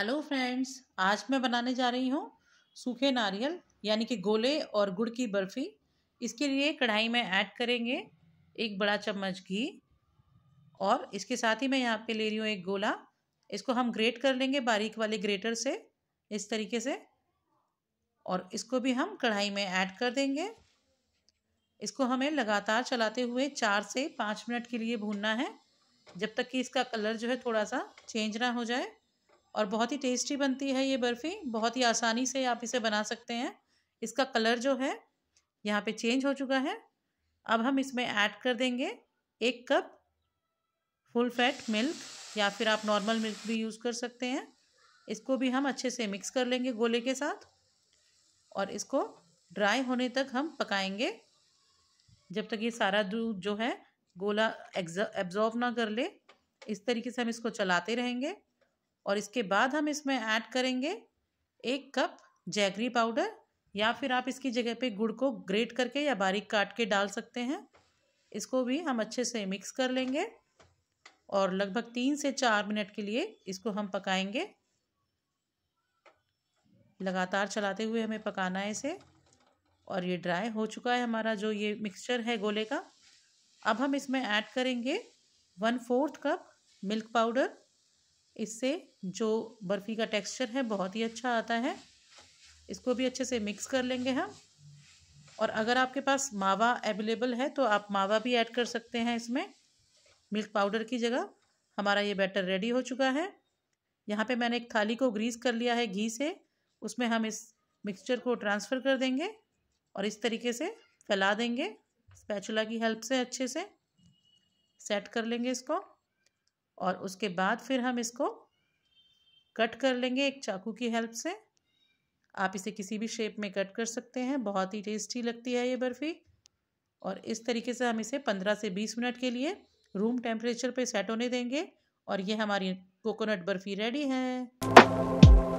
hello friends आज मैं बनाने जा रही हूँ सूखे नारियल यानी कि गोले और गुड़ की बर्फ़ी इसके लिए कढ़ाई में ऐड करेंगे एक बड़ा चम्मच घी और इसके साथ ही मैं यहाँ पे ले रही हूँ एक गोला इसको हम ग्रेट कर लेंगे बारीक वाले ग्रेटर से इस तरीके से और इसको भी हम कढ़ाई में ऐड कर देंगे इसको हमें लगातार चलाते हुए चार से पाँच मिनट के लिए भूनना है जब तक कि इसका कलर जो है थोड़ा सा चेंज ना हो जाए और बहुत ही टेस्टी बनती है ये बर्फ़ी बहुत ही आसानी से आप इसे बना सकते हैं इसका कलर जो है यहाँ पे चेंज हो चुका है अब हम इसमें ऐड कर देंगे एक कप फुल फैट मिल्क या फिर आप नॉर्मल मिल्क भी यूज़ कर सकते हैं इसको भी हम अच्छे से मिक्स कर लेंगे गोले के साथ और इसको ड्राई होने तक हम पकाएंगे जब तक ये सारा दूध जो है गोला एब्जॉर्व ना कर ले इस तरीके से हम इसको चलाते रहेंगे और इसके बाद हम इसमें ऐड करेंगे एक कप जैगरी पाउडर या फिर आप इसकी जगह पे गुड़ को ग्रेट करके या बारीक काट के डाल सकते हैं इसको भी हम अच्छे से मिक्स कर लेंगे और लगभग तीन से चार मिनट के लिए इसको हम पकाएंगे लगातार चलाते हुए हमें पकाना है इसे और ये ड्राई हो चुका है हमारा जो ये मिक्सचर है गोले का अब हम इसमें ऐड करेंगे one fourth cup milk powder इससे जो बर्फ़ी का टेक्सचर है बहुत ही अच्छा आता है इसको भी अच्छे से मिक्स कर लेंगे हम और अगर आपके पास मावा अवेलेबल है तो आप मावा भी ऐड कर सकते हैं इसमें मिल्क पाउडर की जगह हमारा ये बैटर रेडी हो चुका है यहाँ पे मैंने एक थाली को ग्रीस कर लिया है घी से उसमें हम इस मिक्सचर को ट्रांसफ़र कर देंगे और इस तरीके से फैला देंगे स्पैचुला की हेल्प से अच्छे से सेट कर लेंगे इसको और उसके बाद फिर हम इसको कट कर लेंगे एक चाकू की हेल्प से आप इसे किसी भी शेप में कट कर सकते हैं बहुत ही टेस्टी लगती है ये बर्फ़ी और इस तरीके से हम इसे पंद्रह से बीस मिनट के लिए रूम टेम्परेचर पे सेट होने देंगे और ये हमारी कोकोनट बर्फ़ी रेडी है